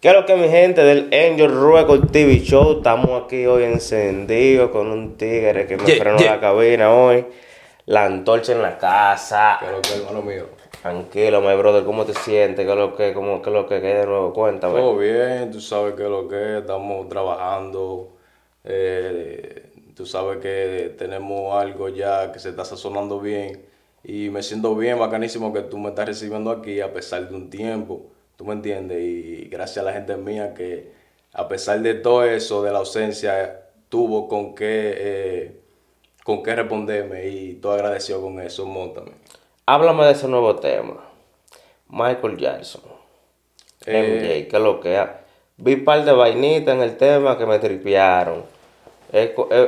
¿Qué es lo que mi gente del Angel Record TV Show? Estamos aquí hoy encendidos con un tigre que me frenó la cabina hoy. La antorcha en la casa. ¿Qué es lo que, hermano mío? Tranquilo, mi brother, ¿cómo te sientes? ¿Qué es lo que, qué es lo que, qué de nuevo? Cuéntame. Todo bien, tú sabes qué es lo que Estamos trabajando. Eh, tú sabes que tenemos algo ya que se está sazonando bien. Y me siento bien, bacanísimo que tú me estás recibiendo aquí a pesar de un tiempo ¿Tú me entiendes? Y gracias a la gente mía que a pesar de todo eso, de la ausencia, tuvo con qué, eh, con qué responderme y todo agradeció con eso, Móntame. Háblame de ese nuevo tema. Michael Jackson. Eh, MJ, que lo que ha. Vi un par de vainitas en el tema que me tripearon.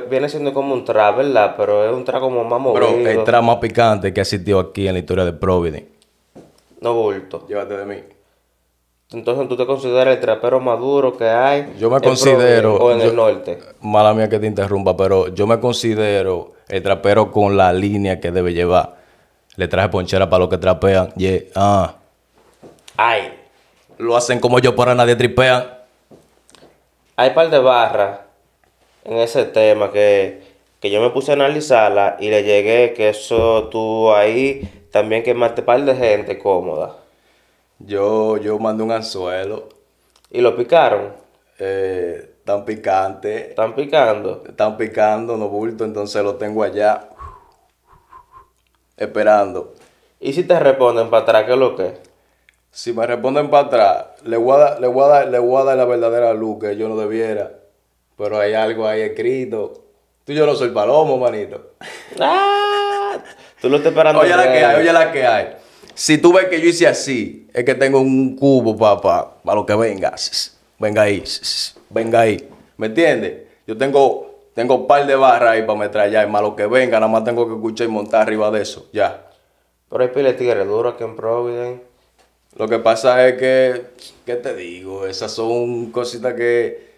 viene siendo como un trap, ¿verdad? Pero es un trap como más movido. Pero el tra más picante que ha existido aquí en la historia de Providence. No bulto. Llévate de mí. Entonces, ¿tú te consideras el trapero más duro que hay? Yo me considero. o en el norte. Mala mía que te interrumpa, pero yo me considero el trapero con la línea que debe llevar. Le traje ponchera para los que trapean. Yeah. Ay. Lo hacen como yo, para nadie tripean. Hay par de barras en ese tema que, yo me puse a analizarla y le llegué que eso tú ahí también quemaste par de gente cómoda. Yo, yo mandé un anzuelo. ¿Y lo picaron? Están eh, tan picante. ¿Están picando? Están picando, no bulto, entonces lo tengo allá esperando. ¿Y si te responden para atrás, qué es lo que? Si me responden para atrás, le voy, a dar, le, le la verdadera luz que yo no debiera. Pero hay algo ahí escrito. Tú yo no soy palomo, manito. Ah, tú lo estás esperando. Oye la que hay, oye la que hay. Si tú ves que yo hice así, es que tengo un cubo papá. para lo que venga. Venga ahí, venga ahí. ¿Me entiendes? Yo tengo, tengo un par de barras ahí para metrallar. Más lo que venga, nada más tengo que escuchar y montar arriba de eso. Ya. Pero hay de tigre duro aquí en Providence. Lo que pasa es que, ¿qué te digo? Esas son cositas que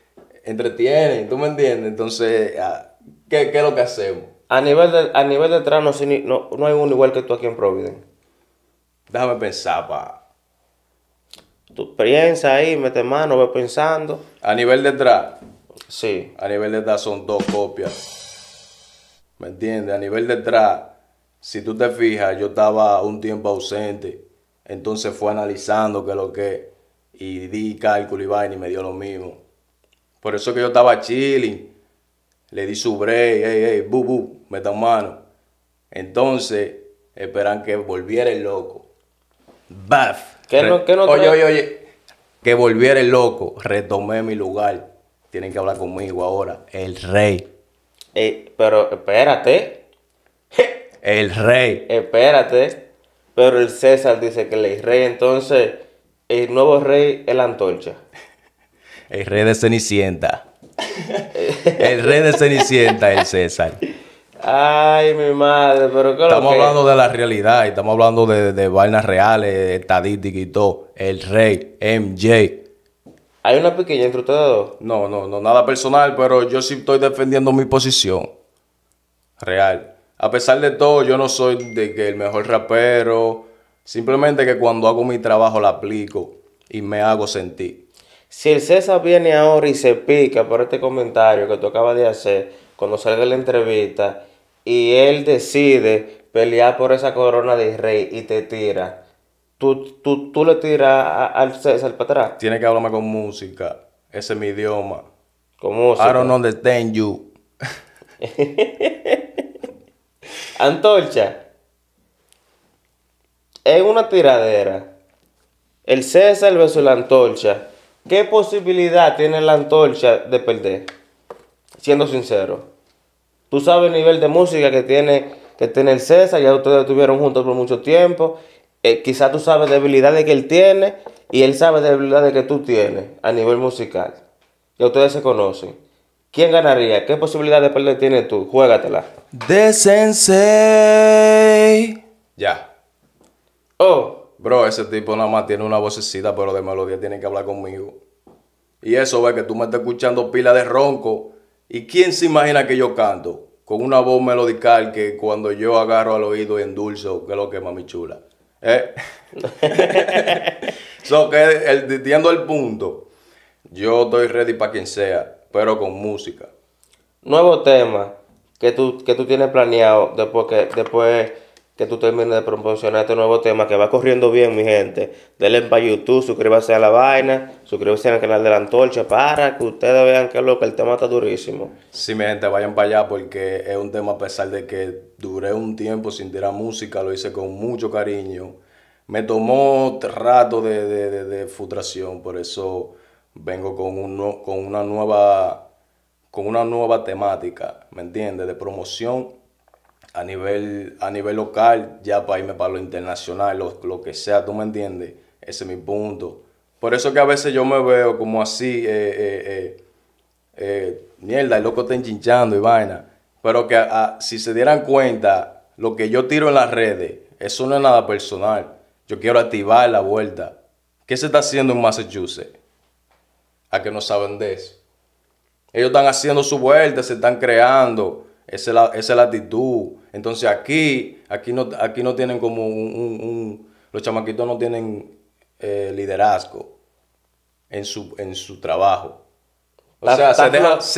entretienen, ¿tú me entiendes? Entonces, ah, ¿qué, es lo que hacemos? A nivel de, a nivel de trano, no, no hay uno igual que tú aquí en Providence. Déjame pensar, pa. Tú piensa ahí, mete mano, ve pensando. A nivel de atrás. Sí. A nivel de atrás son dos copias. ¿Me entiendes? A nivel de atrás, si tú te fijas, yo estaba un tiempo ausente. Entonces fue analizando qué es lo que. Y di cálculo y vaina y me dio lo mismo. Por eso que yo estaba chilling. Le di su break, ey, ey, bu, bu, Meta mano. Entonces, esperan que volviera el loco. Baf. oye, oye, oye. Que volviera el loco. Retomé mi lugar. Tienen que hablar conmigo ahora. El rey. Eh, pero espérate. El rey. Espérate. Pero el César dice que el rey, entonces, el nuevo rey es la antorcha. El rey de Cenicienta. el rey de Cenicienta, el César. Ay, mi madre, pero que Estamos lo que... hablando de la realidad estamos hablando de, de vainas reales, estadísticas y todo. El rey, MJ. ¿Hay una pequeña entre ustedes dos? No, no, no, nada personal, pero yo sí estoy defendiendo mi posición. Real. A pesar de todo, yo no soy de que el mejor rapero. Simplemente que cuando hago mi trabajo la aplico y me hago sentir. Si el César viene ahora y se pica por este comentario que tú acabas de hacer, cuando salga la entrevista, y él decide pelear por esa corona de rey y te tira, tú, tú, le tiras al César para atrás. Tiene que hablarme con música. Ese es mi idioma. Con música. I don't understand you. Antorcha. Es una tiradera. El César versus la antorcha. ¿Qué posibilidad tiene la antorcha de perder? Siendo sincero. Tú sabes el nivel de música que tiene, que tiene el César, ya ustedes estuvieron juntos por mucho tiempo. Eh, quizás tú sabes debilidades que él tiene y él sabe debilidades que tú tienes a nivel musical. Ya ustedes se conocen. ¿Quién ganaría? ¿Qué posibilidad de perder tienes tú? Juégatela. De Sensei. Ya. Oh. Bro, ese tipo nada más tiene una vocecita, pero de melodía tiene que hablar conmigo. Y eso ve que tú me estás escuchando pila de ronco ¿Y quién se imagina que yo canto? Con una voz melodical que cuando yo agarro al oído y endulzo, que es lo que es mami chula. ¿Eh? so que el, entiendo el punto. Yo estoy ready para quien sea, pero con música. Nuevo tema que tú, que tú tienes planeado después que, después que tú termines de promocionar este nuevo tema que va corriendo bien, mi gente. Denle para YouTube, suscríbase a la vaina, suscríbase al canal de la Antorcha para que ustedes vean que lo que el tema está durísimo. Sí, mi gente, vayan para allá porque es un tema a pesar de que duré un tiempo sin tirar música, lo hice con mucho cariño. Me tomó rato de, frustración, por eso vengo con, con, una nueva, con una nueva temática, ¿me entiendes? De promoción a nivel, a nivel local, ya para irme para lo internacional, lo, lo que sea, tú me entiendes, ese es mi punto. Por eso que a veces yo me veo como así, eh, eh, eh, eh mierda, el loco está enchinchando y vaina. Pero que si se dieran cuenta, lo que yo tiro en las redes, eso no es nada personal. Yo quiero activar la vuelta. ¿Qué se está haciendo en Massachusetts? A que no saben de eso. Ellos están haciendo su vuelta, se están creando esa es la, actitud. Entonces aquí, aquí no, aquí no tienen como un, los chamaquitos no tienen eh, liderazgo en su, en su trabajo. O sea, se,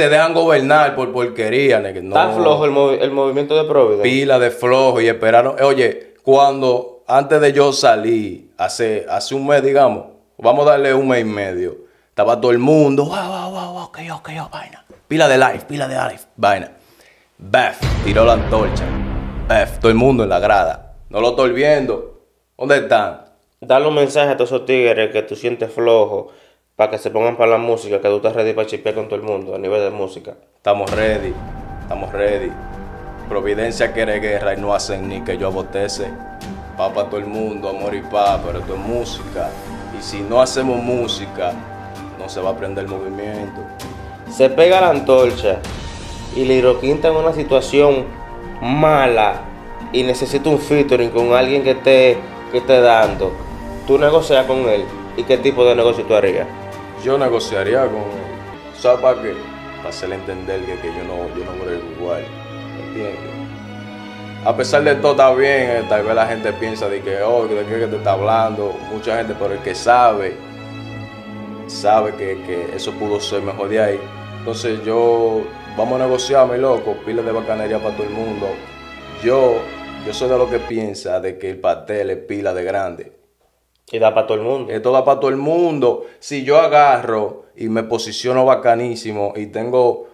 dejan, gobernar por porquería, Está flojo el, movimiento de Providence. Pila de flojo y esperaron. Eh, oye, cuando antes de yo salí hace, hace un mes, digamos, vamos a darle un mes y medio, estaba todo el mundo, wow, wow, wow, yo, qué yo, vaina. Pila de life, pila de life vaina. Beth tiró la antorcha. Beth, todo el mundo en la grada. No lo estoy viendo. ¿Dónde están? Dale un mensaje a todos esos tigres que tú sientes flojo para que se pongan para la música, que tú estás ready para chipear con todo el mundo a nivel de música. Estamos ready, estamos ready. Providencia quiere guerra y no hacen ni que yo abotece. Papa todo el mundo, amor y paz, pero esto es música. Y si no hacemos música, no se va a aprender el movimiento. Se pega la antorcha y está en una situación mala y necesita un featuring con alguien que esté, que esté dando, tú negocias con él y qué tipo de negocio tú harías? Yo negociaría con él. ¿Sabes para qué? Para hacerle entender que, yo no, yo no creo igual. ¿Entiendes? a pesar de todo está bien, eh, tal vez la gente piensa de que, oh, ¿de qué que te está hablando? Mucha gente, pero el que sabe, sabe que eso pudo ser mejor de ahí. Entonces yo, vamos a negociar, mi loco, pila de bacanería para todo el mundo. Yo, yo soy de lo que piensa de que el pastel es pila de grande. Y da para todo el mundo. Esto da para todo el mundo. Si yo agarro y me posiciono bacanísimo y tengo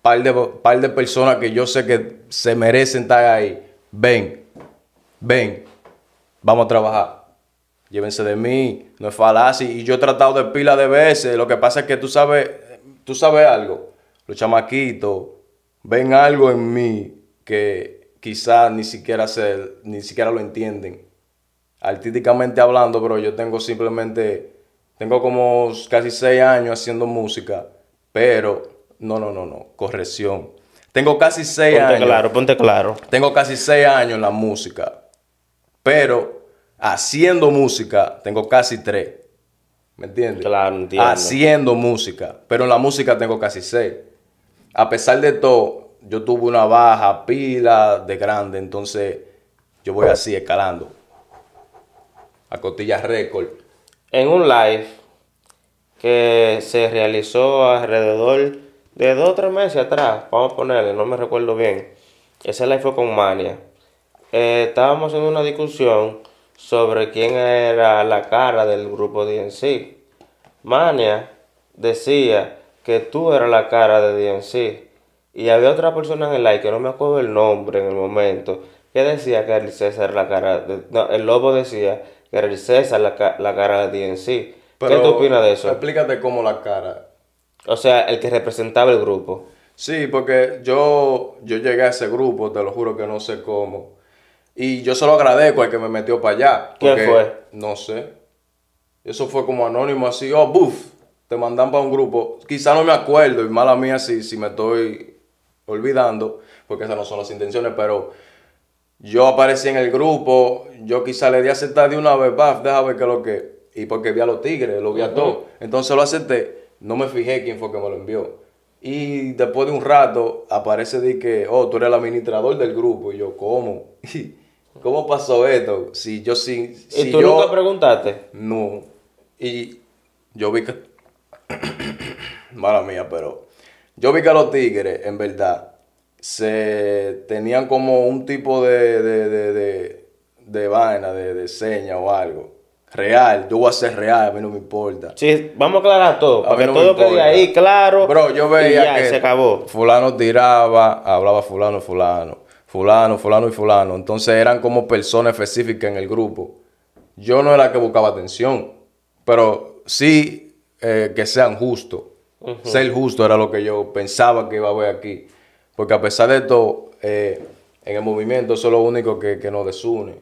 par de, par de personas que yo sé que se merecen estar ahí, ven, ven, vamos a trabajar. Llévense de mí, no es falacia. Y yo he tratado de pila de veces. Lo que pasa es que tú sabes, tú sabes algo, los chamaquitos ven algo en mí que quizás ni siquiera, se, ni siquiera lo entienden. Artísticamente hablando, pero yo tengo simplemente, tengo como casi seis años haciendo música, pero no, no, no, no, corrección. Tengo casi seis ponte claro, ponte claro. Tengo casi seis años en la música, pero haciendo música tengo casi tres. ¿Me entiendes? Claro, entiendo. Haciendo música. Pero en la música tengo casi seis. A pesar de todo, yo tuve una baja pila de grande. Entonces, yo voy así, escalando. A costillas récord. En un live que se realizó alrededor de dos o tres meses atrás, vamos a ponerle, no me recuerdo bien. Ese live fue con Mania. Eh, estábamos en una discusión sobre quién era la cara del grupo DNC. Mania decía que tú eras la cara de DNC. Y había otra persona en el like, que no me acuerdo el nombre en el momento, que decía que el César era la cara No, el lobo decía que el César la, cara de DNC. ¿Qué tú opinas de eso? Explícate cómo la cara. O sea, el que representaba el grupo. Sí, porque yo, yo llegué a ese grupo, te lo juro que no sé cómo. Y yo se lo agradezco al que me metió para allá. ¿Quién fue? No sé. Eso fue como anónimo, así, oh, buf, te mandan para un grupo. Quizá no me acuerdo, y mala mía si, si me estoy olvidando, porque esas no son las intenciones, pero yo aparecí en el grupo, yo quizá le di aceptar de una vez, baf, déjame ver qué es lo que. Y porque vi a los tigres, lo vi a todos. Entonces lo acepté, no me fijé quién fue que me lo envió. Y después de un rato aparece de que, oh, tú eres el administrador del grupo. Y yo, ¿cómo? ¿Cómo pasó esto? Si yo sí. Si, ¿Y tú nunca preguntaste? No. Y yo vi que. Mala mía, pero. Yo vi que los tigres, en verdad, se tenían como un tipo de. de, vaina, de, de seña o algo. Real, yo voy a ser real, a mí no me importa. Sí, vamos a aclarar todo. A todo quede ahí claro. Bro, yo veía que. se acabó. Fulano tiraba, hablaba fulano, fulano fulano, fulano y fulano. Entonces eran como personas específicas en el grupo. Yo no era la que buscaba atención, pero sí eh, que sean justos. Ser justo era lo que yo pensaba que iba a ver aquí. Porque a pesar de todo, eh, en el movimiento eso es lo único que, que nos desune.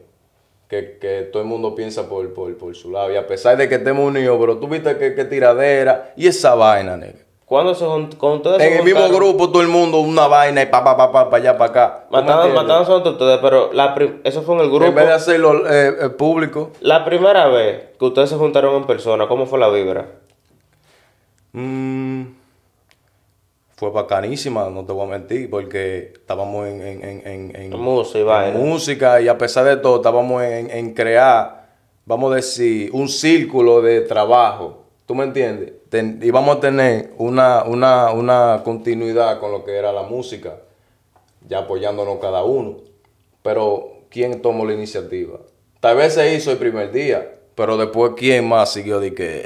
Que, todo el mundo piensa por, por, por, su lado. Y a pesar de que estemos unidos, pero tú viste que, tiradera y esa vaina, negra. Cuando son con En el mismo grupo, todo el mundo, una vaina y pa, pa, pa, pa, pa allá, pa acá. Mataron, mataron ustedes, pero eso fue en el grupo. En vez de hacerlo eh, eh, público. La primera vez que ustedes se juntaron en persona, ¿cómo fue la vibra? Mm, fue bacanísima, no te voy a mentir, porque estábamos en, en, en, en música, música y a pesar de todo, estábamos en crear, vamos a decir, un círculo de trabajo. ¿Tú me entiendes? y íbamos a tener una, continuidad con lo que era la música, ya apoyándonos cada uno. Pero, ¿quién tomó la iniciativa? Tal vez se hizo el primer día, pero después, ¿quién más siguió de que...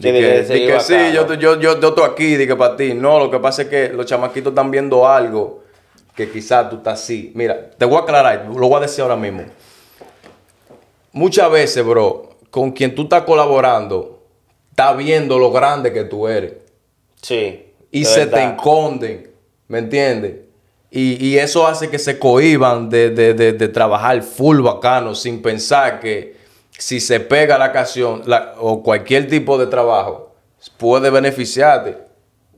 que, sí, yo, estoy aquí, Dije para ti. No, lo que pasa es que los chamaquitos están viendo algo que quizás tú estás así. Mira, te voy a aclarar, lo voy a decir ahora mismo. Muchas veces, bro, con quien tú estás colaborando, está viendo lo grande que tú eres. Sí. Y se te esconden, ¿me entiendes? Y, eso hace que se cohiban de, trabajar full bacano sin pensar que si se pega la canción o cualquier tipo de trabajo puede beneficiarte.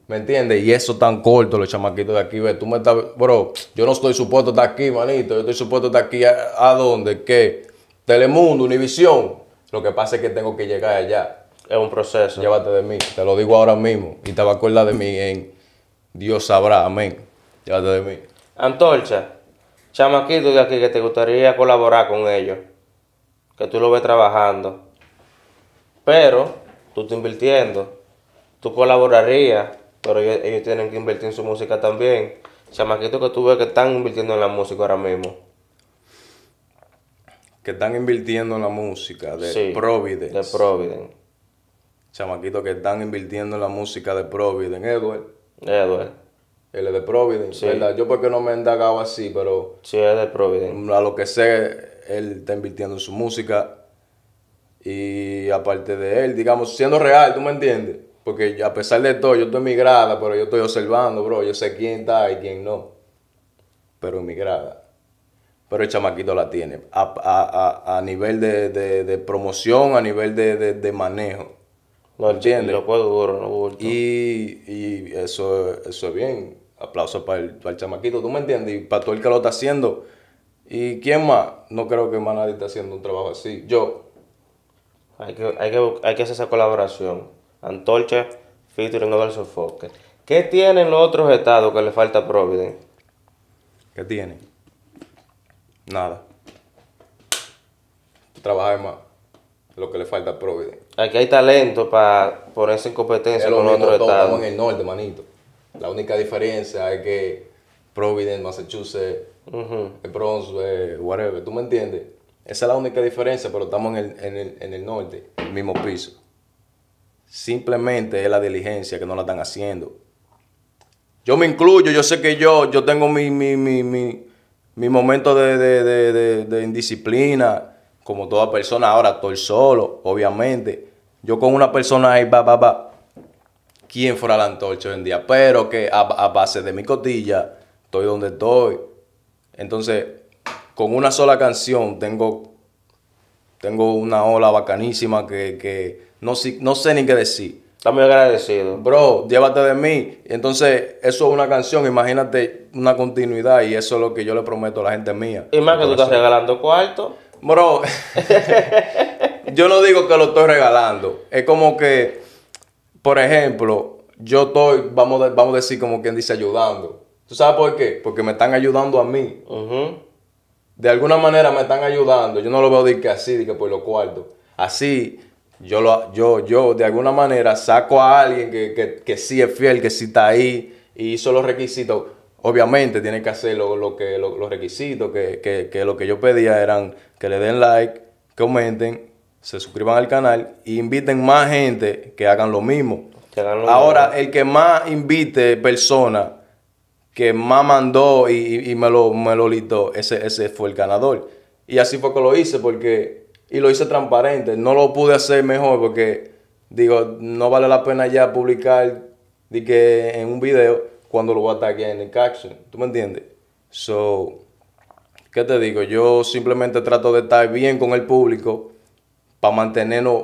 ¿Me entiendes? Y eso tan corto, los chamaquitos de aquí, ve, tú me estás, bro, yo no estoy supuesto estar aquí, manito, yo estoy supuesto estar aquí, ¿a, donde dónde? Telemundo, Univisión. Lo que pasa es que tengo que llegar allá. Es un proceso. Llévate de mí, te lo digo ahora mismo y te va a acordar de mí en Dios sabrá, amén. Llévate de mí. Antorcha, chamaquito de aquí que te gustaría colaborar con ellos, que tú lo ves trabajando, pero tú estás invirtiendo, tú colaborarías, pero ellos, tienen que invertir en su música también. Chamaquito que tú ves que están invirtiendo en la música ahora mismo que están invirtiendo en la música de Providence. De Providence chamaquitos que están invirtiendo en la música de Providence. Edward. Edward. Él es de Providence, ¿verdad? Yo porque no me he indagado así, pero... Sí, es de Providence. A lo que sé, él está invirtiendo en su música. Y aparte de él, digamos, siendo real, ¿tú me entiendes? Porque a pesar de todo, yo estoy emigrada, pero yo estoy observando, bro. Yo sé quién está y quién no. Pero emigrada, Pero el chamaquito la tiene. A, nivel de, promoción, a nivel de, de manejo. ¿No entiendes? Lo puedo y, eso, es bien. aplauso para el, chamaquito, ¿tú me entiendes? Y para todo el que lo está haciendo. ¿Y quién más? No creo que más nadie esté haciendo un trabajo así. Yo. Hay que, hacer esa colaboración. Antorcha featuring Adolfo Fokker. ¿Qué tienen los otros estados que le falta a Providence? ¿Qué tienen? Nada. Trabajar más lo que le falta a Providence. Aquí hay talento para ponerse en competencia es con otro en el norte, manito. La única diferencia es que Providence, Massachusetts, el Bronx, eh, whatever, ¿tú me entiendes? Esa es la única diferencia, pero estamos en el, en en el norte, mismo piso. Simplemente es la diligencia que no la están haciendo. Yo me incluyo, yo sé que yo, yo tengo mi, mi, momento de, de, de indisciplina como toda persona. Ahora estoy solo, obviamente. Yo con una persona ahí, va, va, va. ¿Quién fuera la antorcha hoy en día? Pero que a, base de mi cotilla, estoy donde estoy. Entonces, con una sola canción tengo, tengo una ola bacanísima que, que no, no sé ni qué decir. Está muy agradecido. Bro, llévate de mí. Entonces, eso es una canción, imagínate una continuidad y eso es lo que yo le prometo a la gente mía. Y más que tú estás regalando cuarto. Bro, yo no digo que lo estoy regalando. Es como que, por ejemplo, yo estoy, vamos, vamos a decir como quien dice, ayudando. ¿Tú sabes por qué? Porque me están ayudando a mí. De alguna manera me están ayudando. Yo no lo veo de que así, de que por lo cuarto. Así, yo, yo, yo de alguna manera saco a alguien que, que, que sí es fiel, que sí está ahí y hizo los requisitos Obviamente tiene que hacer lo, que, los requisitos, que, lo que yo pedía eran que le den like, comenten, se suscriban al canal y e inviten más gente que hagan lo mismo. Ahora, el que más invite persona que más mandó y, me, lo, me listó, ese, ese fue el ganador. Y así fue que lo hice porque, y lo hice transparente, no lo pude hacer mejor porque, digo, no vale la pena ya publicar en un video cuando lo voy a aquí en el caption. ¿Tú me entiendes? So, ¿qué te digo? Yo simplemente trato de estar bien con el público para mantenernos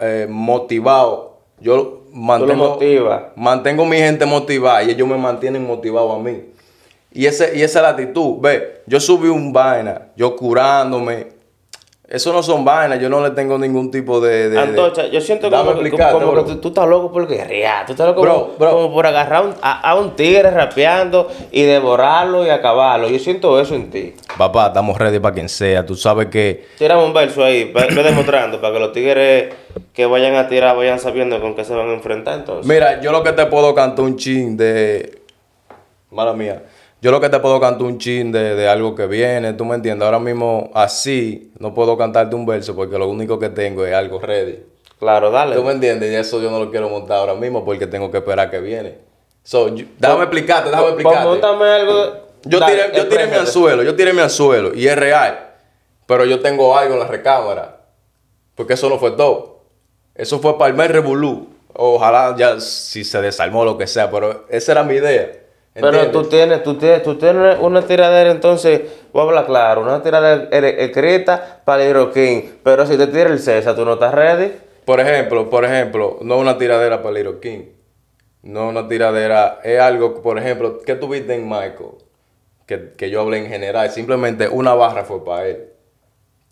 eh, motivados. Yo mantengo, mantengo mi gente motivada y ellos me mantienen motivado a mí. Y, ese, y esa es la actitud. Ve, yo subí un vaina, yo curándome, eso no son vainas, yo no le tengo ningún tipo de. Antocha, yo siento como, que, tú, estás loco por guerrear, tú estás loco como, por agarrar a, un tigre rapeando y devorarlo y acabarlo. Yo siento eso en ti. Papá, estamos ready para quien sea, tú sabes que. Tiramos un verso ahí, demostrando, para que los tigres que vayan a tirar vayan sabiendo con qué se van a enfrentar entonces. Mira, yo lo que te puedo cantar un chin de. Mala mía yo lo que te puedo cantar un chin de, algo que viene, tú me entiendes. Ahora mismo así no puedo cantarte un verso porque lo único que tengo es algo ready. Claro, dale. ¿Tú me entiendes? Y eso yo no lo quiero montar ahora mismo porque tengo que esperar que viene. So, déjame explicarte, déjame explicarte. Montame algo. Yo tiré, yo tiré mi anzuelo, yo tiré mi anzuelo y es real. Pero yo tengo algo en la recámara. Porque eso no fue todo. Eso fue para el Palmer Revolú. Ojalá ya si se desarmó lo que sea, pero esa era mi idea. Pero tú tienes, tú tienes, una tiradera, entonces, voy a hablar claro, una tiradera er, er, escrita para el Iroquín, pero si te tira el César, tú no estás ready. Por ejemplo, por ejemplo, no una tiradera para el Iroquín, no una tiradera, es algo, por ejemplo, que tuviste en Michael, que, que yo hablé en general, simplemente una barra fue para él.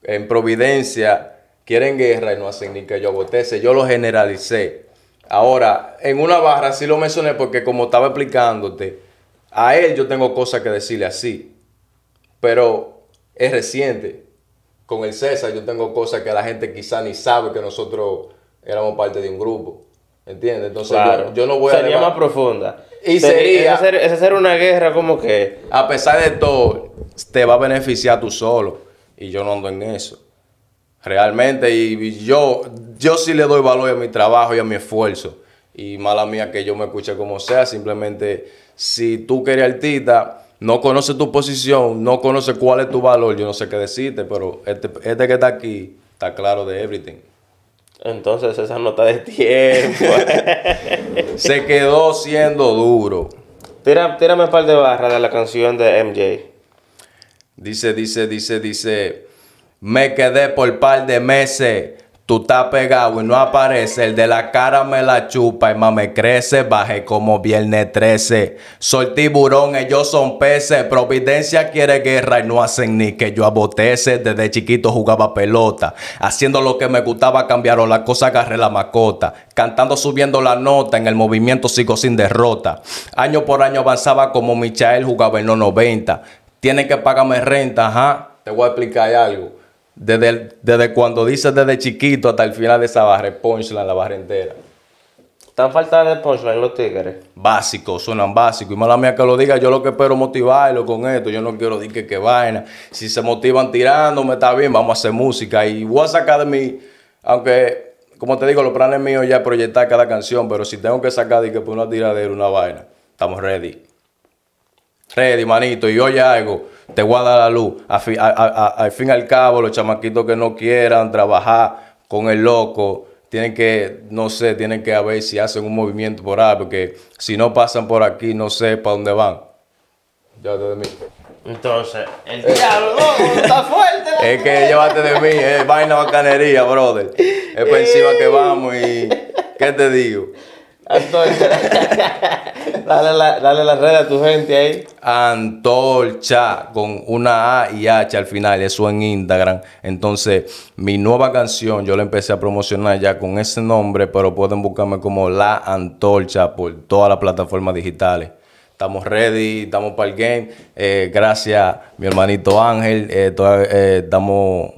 En Providencia quieren guerra y no hacen ni que yo abotece, yo lo generalicé. Ahora, en una barra sí lo mencioné porque como estaba explicándote, a él yo tengo cosas que decirle así, pero es reciente. Con el César yo tengo cosas que la gente quizá ni sabe que nosotros éramos parte de un grupo. ¿Entiendes? Entonces yo, no voy a... Sería más profunda. Y sería... hacer, una guerra como que... A pesar de todo, te va a beneficiar tú solo. Y yo no ando en eso. Realmente, y, yo, yo sí le doy valor a mi trabajo y a mi esfuerzo y mala mía que yo me escuche como sea, simplemente si tú que eres artista no conoces tu posición, no conoces cuál es tu valor, yo no sé qué decirte, pero este, este que está aquí está claro de everything. Entonces esa nota de tiempo se quedó siendo duro. tírame un par de barras de la canción de MJ. Dice, dice, dice, dice, me quedé por par de meses Tú estás pegado y no aparece. El de la cara me la chupa y más me crece. Baje como viernes 13. Soy tiburón, ellos son peces. Providencia quiere guerra y no hacen ni que yo abotece. Desde chiquito jugaba pelota. Haciendo lo que me gustaba, cambiaron la cosa, agarré la macota. Cantando, subiendo la nota. En el movimiento sigo sin derrota. Año por año avanzaba como Michael jugaba en los 90. Tienen que pagarme renta, ajá. Te voy a explicar algo. Desde, cuando dices desde chiquito hasta el final de esa barra, punchline, la barra entera. ¿Están falta de punchline los tigres? Básicos, suenan básicos. Y mala mía que lo diga, yo lo que espero es motivarlo con esto. Yo no quiero decir que, que vaina. Si se motivan tirándome, está bien, vamos a hacer música. Y voy a sacar de mí, aunque, como te digo, los planes míos ya es proyectar cada canción, pero si tengo que sacar de que por una tiradera, una vaina, estamos ready ready, manito, y oye algo, te voy a dar la luz. Al fin, y al cabo, los chamaquitos que no quieran trabajar con el loco, tienen que, no sé, tienen que a ver si hacen un movimiento por ahí, porque si no pasan por aquí, no sé para dónde van. Ya de mí. Entonces, el eh. diablo, está fuerte. es que llévate de mí, es eh, vaina bacanería, brother. Es por encima que vamos y. ¿Qué te digo? Entonces, dale, la, dale a tu gente ahí. Antorcha con una A y H al final, eso en Instagram. Entonces, mi nueva canción yo la empecé a promocionar ya con ese nombre, pero pueden buscarme como La Antorcha por todas las plataformas digitales. Estamos ready, estamos para el game. Eh, gracias, mi hermanito Ángel. Eh, eh, estamos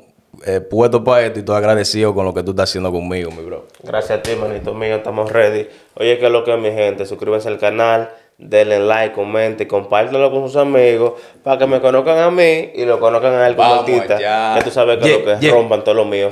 puestos para esto y estoy agradecido con lo que tú estás haciendo conmigo, mi bro. Gracias a ti, hermanito mío. Estamos ready. Oye, que lo que es mi gente. Suscríbanse al canal denle like, comente, compártelo con sus amigos para que me conozcan a mí y lo conozcan a él como artista. Que tú sabes que lo que rompan todo lo mío.